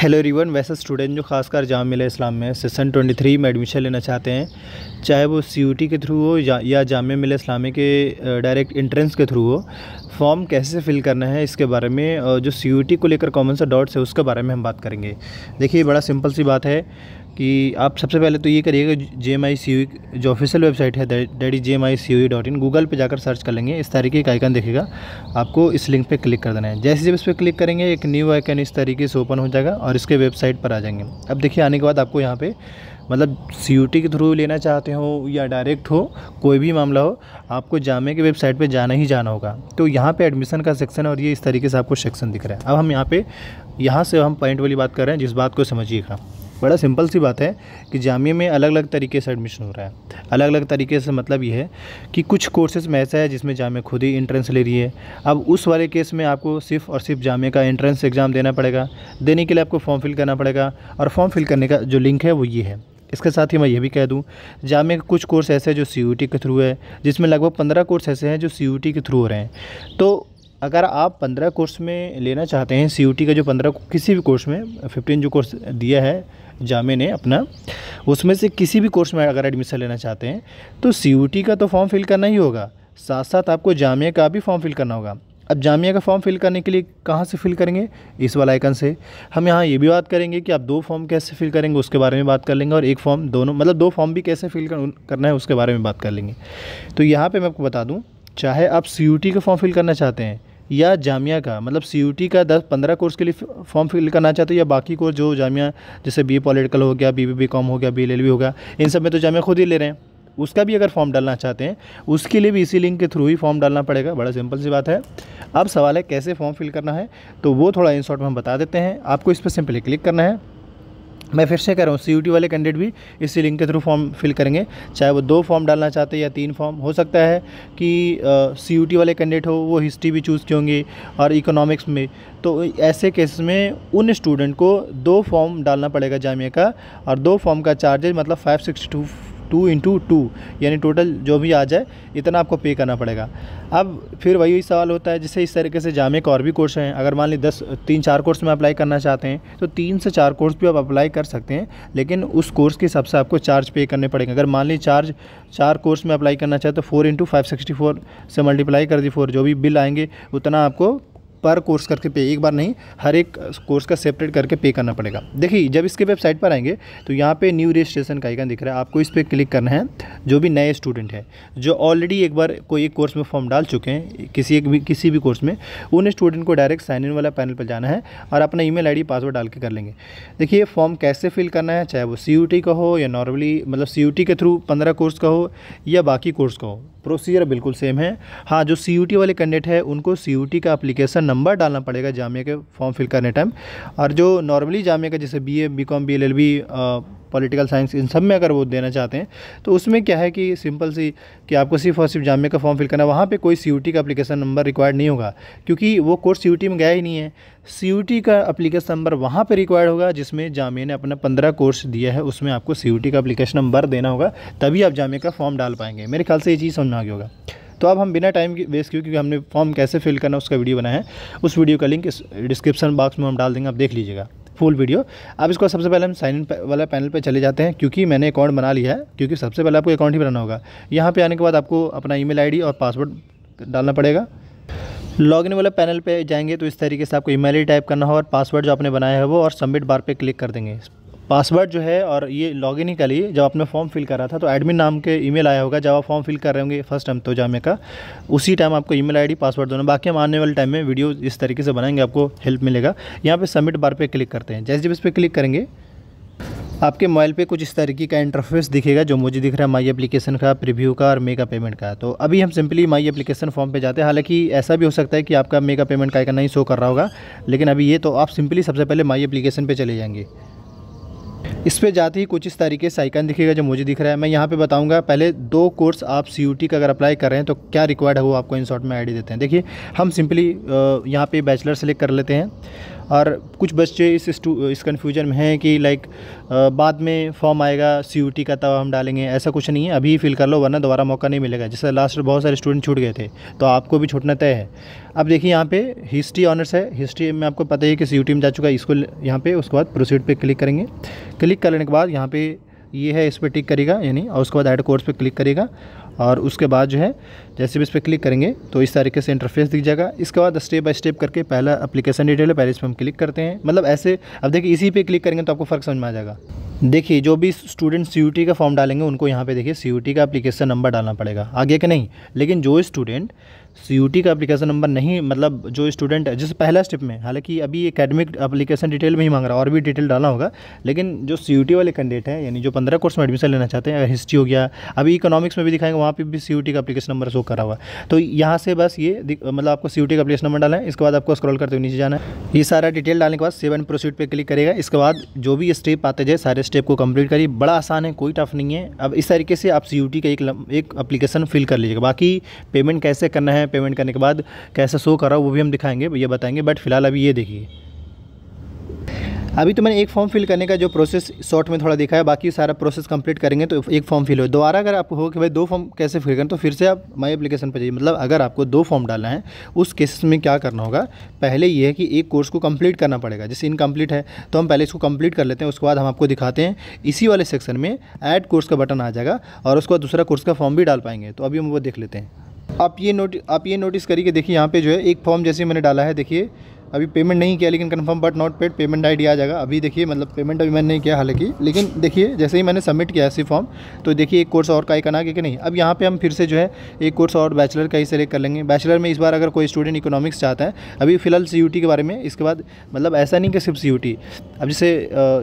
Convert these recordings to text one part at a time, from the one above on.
hello रिवन वैसे student जो खासकर जाम इस्लाम में सेशन 23 में एडमिशन लेना चाहते हैं चाहे वो सी के थ्रू हो या, जाम जाम इस्लामी के डायरेक्ट इंट्रेंस के थ्रू हो फॉर्म कैसे फिल करना है इसके बारे में जो सी को लेकर कॉमन सा डॉट्स है उसके बारे में हम बात करेंगे देखिए बड़ा सिंपल सी बात है कि आप सबसे पहले तो ये करिएगा J M I C U जो ऑफिशियल वेबसाइट है that is J M I C U dot in Google पर जाकर सर्च कर लेंगे इस तरीके का आइकन देखेगा आपको इस लिंक पर क्लिक कर देना है जैसे जब इस पर क्लिक करेंगे एक न्यू आइकन इस तरीके से ओपन हो जाएगा और इसके वेबसाइट पर आ जाएंगे अब देखिए आने के बाद आपको यहाँ पर मतलब सी के थ्रू लेना चाहते हो या डायरेक्ट हो कोई भी मामला हो आपको जामे की वेबसाइट पे जाना ही जाना होगा तो यहाँ पे एडमिशन का सेक्शन और ये इस तरीके से आपको सेक्शन दिख रहा है अब हम यहाँ पे यहाँ से हम पॉइंट वाली बात कर रहे हैं जिस बात को समझिएगा बड़ा सिंपल सी बात है कि जामिया में अलग अलग तरीके से एडमिशन हो रहा है अलग अलग तरीके से मतलब ये है कि कुछ कोर्सेज में ऐसा है जिसमें जामिया खुद ही इंट्रेंस ले रही है अब उस वाले केस में आपको सिर्फ और सिर्फ जामिया का इंट्रेंस एग्ज़ाम देना पड़ेगा देने के लिए आपको फॉर्म फिल करना पड़ेगा और फॉर्म फिल करने का जो लिंक है वो ये है इसके साथ ही मैं ये भी कह दूं जामे के कुछ कोर्स ऐसे हैं जो सी के थ्रू है जिसमें लगभग पंद्रह कोर्स ऐसे हैं जो सी के थ्रू हो रहे हैं तो अगर आप पंद्रह कोर्स में लेना चाहते हैं सी का जो पंद्रह किसी भी कोर्स में फिफ्टीन जो कोर्स दिया है जामे ने अपना उसमें से किसी भी कोर्स में अगर एडमिशन लेना चाहते हैं तो सी का तो फॉर्म फिल करना ही होगा साथ साथ आपको जामिया का भी फॉर्म फिल करना होगा अब जामिया का फॉर्म फिल करने के लिए कहाँ से फिल करेंगे इस वाला आइकन से हम यहाँ ये भी बात करेंगे कि आप दो फॉर्म कैसे फिल करेंगे उसके बारे में बात कर लेंगे और एक फॉर्म दोनों मतलब दो फॉर्म भी कैसे फिल कर, करना है उसके बारे में बात कर लेंगे तो यहाँ पे मैं आपको बता दूँ चाहे आप सी का फॉर्म फिल करना चाहते हैं या जामिया का मतलब सी का दस पंद्रह कोर्स के लिए फॉर्म फिल करना चाहते हो या बाकी कोर्स जो जामिया जैसे बी पॉलिटिकल हो गया बी बी बी कॉम हो गया बी एल हो गया इन सब में तो जामिया खुद ही ले रहे हैं उसका भी अगर फॉर्म डालना चाहते हैं उसके लिए भी इसी लिंक के थ्रू ही फॉर्म डालना पड़ेगा बड़ा सिंपल सी बात है अब सवाल है कैसे फॉर्म फिल करना है तो वो थोड़ा इन शॉर्ट में हम बता देते हैं आपको इस पर सिंपली क्लिक करना है मैं फिर से कह रहा हूँ सी वाले कैंडिडेट भी इसी लिंक के थ्रू फॉर्म फिल करेंगे चाहे वो दो फॉर्म डालना चाहते हैं या तीन फॉर्म हो सकता है कि सी uh, वाले कैंडिडेट हो वो हिस्ट्री भी चूज़ किए होंगे और इकोनॉमिक्स में तो ऐसे केस में उन स्टूडेंट को दो फॉर्म डालना पड़ेगा जामिया का और दो फॉर्म का चार्जेज मतलब five sixty two two into two यानी टोटल जो भी आ जाए इतना आपको पे करना पड़ेगा अब फिर वही सवाल होता है जैसे इस तरीके से जामे का और भी कोर्स हैं अगर मान ली दस तीन चार कोर्स में अप्लाई करना चाहते हैं तो तीन से चार कोर्स भी आप अप्लाई कर सकते हैं लेकिन उस कोर्स के हिसाब से आपको चार्ज पे करने पड़ेंगे अगर मान ली चार्ज चार कोर्स में अप्लाई करना चाहे तो four into five sixty four से मल्टीप्लाई कर दी फोर जो भी बिल आएंगे उतना आपको पर कोर्स करके पे एक बार नहीं हर एक कोर्स का सेपरेट करके पे करना पड़ेगा देखिए जब इसके वेबसाइट पर आएंगे तो यहाँ पे न्यू रजिस्ट्रेशन का आइकन दिख रहा है आपको इस पर क्लिक करना है जो भी नए स्टूडेंट हैं जो ऑलरेडी एक बार कोई एक कोर्स में फॉर्म डाल चुके हैं किसी एक भी किसी भी कोर्स में उन स्टूडेंट को डायरेक्ट साइन इन वाला पैनल पर जाना है और अपना ई मेल पासवर्ड डाल के कर लेंगे देखिए फॉर्म कैसे फिल करना है चाहे वो सी का हो या नॉर्मली मतलब सी के थ्रू पंद्रह कोर्स का हो या बाकी कोर्स का हो प्रोसीजर बिल्कुल सेम है हाँ जो सी वाले कैंडिडेट है उनको सी का अप्लीकेशन नंबर डालना पड़ेगा जामिया के फॉर्म फिल करने टाइम और जो नॉर्मली जामिया का जैसे B A B com B L L B political science इन सब में अगर वो देना चाहते हैं तो उसमें क्या है कि सिंपल सी कि आपको सिर्फ और सिर्फ जामिया का फॉर्म फिल करना है वहाँ पर कोई सी का अप्लीकेशन नंबर रिक्वायर्ड नहीं होगा क्योंकि वो कोर्स सी में गया ही नहीं है सी का अप्लीकेशन नंबर वहाँ पर रिक्वायर्ड होगा जिसमें जामिया ने अपना पंद्रह कोर्स दिया है उसमें आपको सी का अप्लीकेशन नंबर देना होगा तभी आप जामिया का फॉर्म डाल पाएंगे मेरे ख्याल से ये चीज़ समझ में आ गया होगा तो अब हम बिना टाइम वेस्ट किए क्योंकि हमने फॉर्म कैसे फिल करना उसका वीडियो बनाया है उस वीडियो का लिंक इस डिस्क्रिप्शन बॉक्स में हम डाल देंगे आप देख लीजिएगा फुल वीडियो अब इसको सबसे पहले हम साइन इन वाला पैनल पे चले जाते हैं क्योंकि मैंने अकाउंट बना लिया है क्योंकि सबसे पहले आपको अकाउंट ही बनाना होगा यहाँ पे आने के बाद आपको अपना ईमेल आईडी और पासवर्ड डालना पड़ेगा लॉगिन वाला पैनल पे जाएंगे तो इस तरीके से आपको ईमेल ही टाइप करना होगा और पासवर्ड जो आपने बनाया है वो और सबमिट बार पे क्लिक कर देंगे पासवर्ड जो है और ये लॉगिन ही कर लिए जब आपने फॉर्म फिल करा था तो एडमिन नाम के ईमेल आया होगा जब आप फॉर्म फिल कर रहे होंगे फर्स्ट टाइम तो जामे का उसी टाइम आपको ईमेल आईडी पासवर्ड दोनों बाकी हम आने वाले टाइम में वीडियो इस तरीके से बनाएंगे आपको हेल्प मिलेगा यहाँ पर सबमिट बार पर क्लिक करते हैं जैसे जब इस पर क्लिक करेंगे आपके मोबाइल पे कुछ इस तरीके का इंटरफेस दिखेगा जो मुझे दिख रहा है माई एप्लीकेशन का प्रीव्यू का और मेगा पेमेंट का तो अभी हम सिंपली माई एप्लीकेशन फॉर्म पे जाते हैं हालांकि ऐसा भी हो सकता है कि आपका मेगा पेमेंट का आइकन नहीं शो कर रहा होगा लेकिन अभी ये तो आप सिंपली सबसे पहले माई एप्लीकेशन पे चले जाएंगे इस पर जाते ही कुछ इस तरीके से आइकन दिखेगा जो मुझे दिख रहा है मैं यहाँ पे बताऊँगा पहले दो कोर्स आप सी का अगर अप्लाई कर रहे हैं तो क्या रिक्वायर्ड है वो आपको इन शॉर्ट में आई देते हैं देखिए हम सिंपली यहाँ पर बैचलर सेलेक्ट कर लेते हैं और कुछ बच्चे इस इस कन्फ्यूजन में हैं कि लाइक बाद में फॉर्म आएगा सी का तब हम डालेंगे ऐसा कुछ नहीं है अभी फिल कर लो वरना दोबारा मौका नहीं मिलेगा जैसे लास्ट बहुत सारे स्टूडेंट छूट गए थे तो आपको भी छूटना तय है अब देखिए यहाँ पे हिस्ट्री ऑनर्स है हिस्ट्री में आपको पता ही है कि सी में जा चुका है इसको यहाँ पे उसके बाद प्रोसीड पे क्लिक करेंगे क्लिक करने के बाद यहाँ पे ये है इस पर टिक करेगा यानी और उसके बाद ऐड कोर्स पे क्लिक करेगा और उसके बाद जो है जैसे भी इस पर क्लिक करेंगे तो इस तरीके से इंटरफेस दिख जाएगा इसके बाद स्टेप बाय स्टेप करके पहला एप्लीकेशन डिटेल है पहले इस पर हम क्लिक करते हैं मतलब ऐसे अब देखिए इसी पे क्लिक करेंगे तो आपको फ़र्क समझ में आ जाएगा देखिए जो भी स्टूडेंट सी का फॉर्म डालेंगे उनको यहाँ पे देखिए सी का एप्लीकेशन नंबर डालना पड़ेगा आगे के नहीं लेकिन जो स्टूडेंट सी का अप्लीकेशन नंबर नहीं मतलब जो स्टूडेंट है जैसे पहला स्टेप में हालांकि अभी एकेडमिक अप्लीकेशन डिटेल में ही मांग रहा है और भी डिटेल डालना होगा लेकिन जो सी वाले कैंडिडेट हैं यानी जो पंद्रह कोर्स में एडमिशन लेना चाहते हैं हिस्ट्री हो गया अभी इकोनॉमिक्स में भी दिखाएंगे वहाँ पर भी सी का अपलीकेशन नंबर शो करा हुआ तो यहाँ से बस ये मतलब आपको सी का अपलीकेशन नंबर डालना है इसके बाद आपको स्क्रॉल करते हुए नीचे जाना है ये सारा डिटेल डालने के बाद सेवन प्रोसीड पर क्लिक करेगा इसके बाद जो भी स्टेप आते जाए सारे स्टेप को कम्प्लीट करिए बड़ा आसान है कोई टफ नहीं है अब इस तरीके से आप सी का एक एक अप्लीकेशन फिल कर लीजिएगा बाकी पेमेंट कैसे करना है हैं पेमेंट करने के बाद कैसा शो कर रहा वो भी हम दिखाएंगे ये बताएंगे बट फिलहाल अभी ये देखिए अभी तो मैंने एक फॉर्म फिल करने का जो प्रोसेस शॉर्ट में थोड़ा दिखाया है बाकी सारा प्रोसेस कंप्लीट करेंगे तो एक फॉर्म फिल हो दोबारा अगर आपको हो कि भाई दो फॉर्म कैसे फिल करें तो फिर से आप माय एप्लीकेशन पर जाइए मतलब अगर आपको दो फॉर्म डालना है उस केसेस में क्या करना होगा पहले ये है कि एक कोर्स को कंप्लीट करना पड़ेगा जैसे इनकम्प्लीट है तो हम पहले इसको कम्प्लीट कर लेते हैं उसके बाद हम आपको दिखाते हैं इसी वाले सेक्शन में एड कोर्स का बटन आ जाएगा और उसके बाद दूसरा कोर्स का फॉर्म भी डाल पाएंगे तो अभी हम वो देख लेते हैं आप ये नोट आप ये नोटिस करिए देखिए यहाँ पे जो है एक फॉर्म जैसे मैंने डाला है देखिए अभी पेमेंट नहीं किया लेकिन confirm but not paid payment ID आ जाएगा अभी देखिए मतलब पेमेंट अभी मैंने नहीं किया हालांकि लेकिन देखिए जैसे ही मैंने सबमिट किया ऐसी फॉर्म तो देखिए एक कोर्स और का आइकन आ गया कि नहीं अब यहाँ पर हम फिर से जो है एक कोर्स और बैचलर का ही सेलेक्ट कर लेंगे बैचलर में इस बार अगर कोई स्टूडेंट इकोनॉमिक्स चाहता है अभी फिलहाल सी के बारे में इसके बाद मतलब ऐसा नहीं कि सिर्फ सी अब जैसे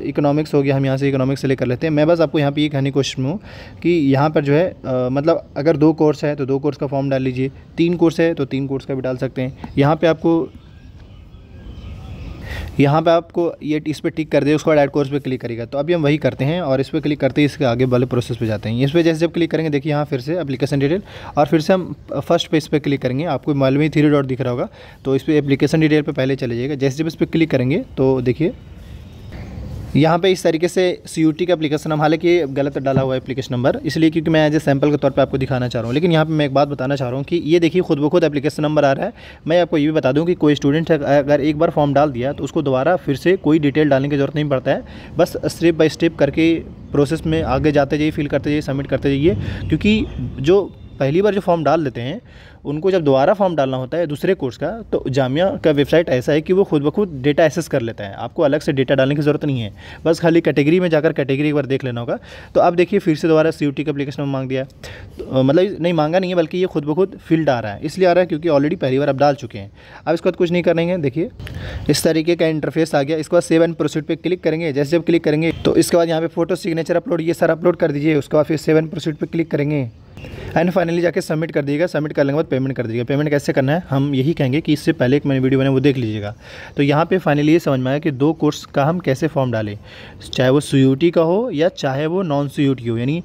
इकोनॉमिक्स हो गया हम यहाँ से इकोनॉमिक्स सेलेक्ट कर लेते हैं मैं बस आपको यहाँ पर ये कहने की कोशिश में हूँ कि यहाँ पर जो है मतलब अगर दो कोर्स है तो दो कोर्स का फॉर्म डाल लीजिए तीन कोर्स है तो तीन कोर्स का भी डाल सकते हैं यहाँ पर आपको यहाँ पे आपको ये इस पर टिक कर दे उसके बाद एड कोर्स पे क्लिक करेगा तो अभी हम वही करते हैं और इस पर क्लिक करते ही इसके आगे वाले प्रोसेस पे जाते हैं इस पर जैसे जब क्लिक करेंगे देखिए यहाँ फिर से एप्लीकेशन डिटेल और फिर से हम फर्स्ट पे इस पर क्लिक करेंगे आपको मालूम ही थ्री डॉट दिख रहा होगा तो इस पर एप्लीकेशन डिटेल पर पहले चले जाएगा जैसे जब इस पर क्लिक करेंगे तो देखिए यहाँ पे इस तरीके से सी यू टी का एप्लीकेशन हम हालांकि गलत डाला हुआ है एप्लीकेशन नंबर इसलिए क्योंकि मैं एज ए सैम्पल के तौर पे आपको दिखाना चाह रहा हूँ लेकिन यहाँ पे मैं एक बात बताना चाह रहा हूँ कि ये देखिए खुद ब खुद एप्लीकेशन नंबर आ रहा है मैं आपको ये भी बता दूँ कि कोई स्टूडेंट अगर एक बार फॉर्म डाल दिया तो उसको दोबारा फिर से कोई डिटेल डालने की ज़रूरत नहीं पड़ता है बस स्टेप बाई स्टेप करके प्रोसेस में आगे जाते जाइए फिल करते जाइए सबमिट करते जाइए क्योंकि जो पहली बार जो फॉर्म डाल देते हैं उनको जब दोबारा फॉर्म डालना होता है दूसरे कोर्स का तो जामिया का वेबसाइट ऐसा है कि वो खुद ब खुद डेटा एसेस कर लेता है आपको अलग से डेटा डालने की ज़रूरत नहीं है बस खाली कैटेगरी में जाकर कैटेगरी एक बार देख लेना होगा तो आप देखिए फिर से दोबारा सी का अप्लीकेशन में मांग दिया तो, मतलब नहीं मांगा नहीं है बल्कि ये खुद ब खुद फील्ड आ रहा है इसलिए आ रहा है क्योंकि ऑलरेडी पहली बार आप डाल चुके हैं अब इसके बाद कुछ नहीं करेंगे देखिए इस तरीके का इंटरफेस आ गया इसके बाद सेव एंड प्रोसीड पर क्लिक करेंगे जैसे जब क्लिक करेंगे तो इसके बाद यहाँ पे फोटो सिग्नेचर अपलोड ये सारा अपलोड कर दीजिए उसके बाद फिर सेवन प्रोसीड पर क्लिक करेंगे एंड फाइनली जाके सबमिट कर दीजिएगा सबमिट करने के बाद पेमेंट कर दीजिएगा पेमेंट कैसे करना है हम यही कहेंगे कि इससे पहले एक मैंने वीडियो बनाया वो देख लीजिएगा तो यहाँ पे फाइनली ये समझ में आया कि दो कोर्स का हम कैसे फॉर्म डालें चाहे वो सी का हो या चाहे वो नॉन सी हो यानी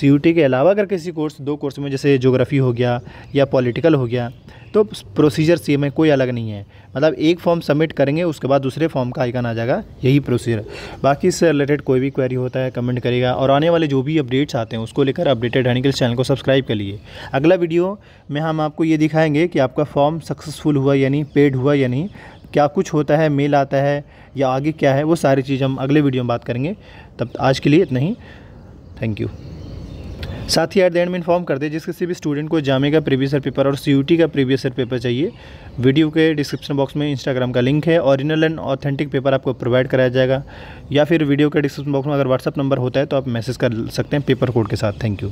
सी के अलावा अगर किसी कोर्स दो कोर्स में जैसे जोग्राफ़ी हो गया या पॉलिटिकल हो गया तो प्रोसीजर सेम है कोई अलग नहीं है मतलब एक फॉर्म सबमिट करेंगे उसके बाद दूसरे फॉर्म का आइकन आ जाएगा यही प्रोसीजर बाकी इससे रिलेटेड कोई भी क्वेरी होता है कमेंट करेगा और आने वाले जो भी अपडेट्स आते हैं उसको लेकर अपडेटेड रहने के लिए चैनल को सब्सक्राइब कर लिए अगला वीडियो में हम आपको ये दिखाएंगे कि आपका फॉर्म सक्सेसफुल हुआ या नहीं पेड हुआ या नहीं क्या कुछ होता है मेल आता है या आगे क्या है वो सारी चीज़ हम अगले वीडियो में बात करेंगे तब आज के लिए इतना ही थैंक यू साथ ही एट द एंड में इन्फॉर्म कर दे जिस किसी भी स्टूडेंट को जामे का प्रीवियस ईयर पेपर और सी का प्रीवियस ईयर पेपर चाहिए वीडियो के डिस्क्रिप्शन बॉक्स में इंस्टाग्राम का लिंक है ऑरिजिनल एंड ऑथेंटिक पेपर आपको प्रोवाइड कराया जाएगा या फिर वीडियो के डिस्क्रिप्शन बॉक्स में अगर व्हाट्सअप नंबर होता है तो आप मैसेज कर सकते हैं पेपर कोड के साथ थैंक यू